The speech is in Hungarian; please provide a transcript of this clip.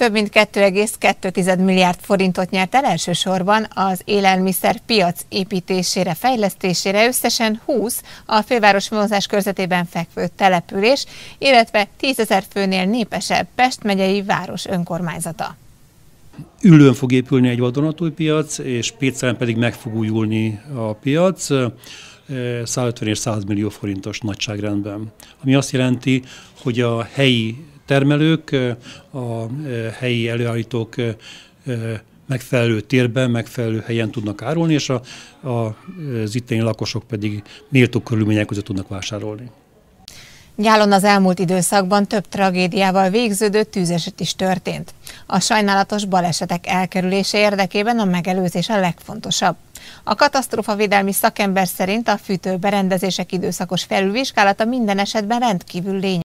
Több mint 2,2 milliárd forintot nyert el elsősorban az élelmiszer piac építésére, fejlesztésére összesen 20 a főváros vonzás körzetében fekvő település, illetve 10 ezer főnél népesebb Pest megyei város önkormányzata. Ülőn fog épülni egy vadonatúj piac, és Pécelen pedig meg fog újulni a piac. 150 eh, és 100 millió forintos nagyságrendben. Ami azt jelenti, hogy a helyi termelők, a helyi előállítók megfelelő térben, megfelelő helyen tudnak árulni, és a, a, az itteni lakosok pedig méltó körülmények között tudnak vásárolni. Nyálon az elmúlt időszakban több tragédiával végződő tűzeset is történt. A sajnálatos balesetek elkerülése érdekében a megelőzés a legfontosabb. A védelmi szakember szerint a fűtőberendezések időszakos felülvizsgálata minden esetben rendkívül lényeges.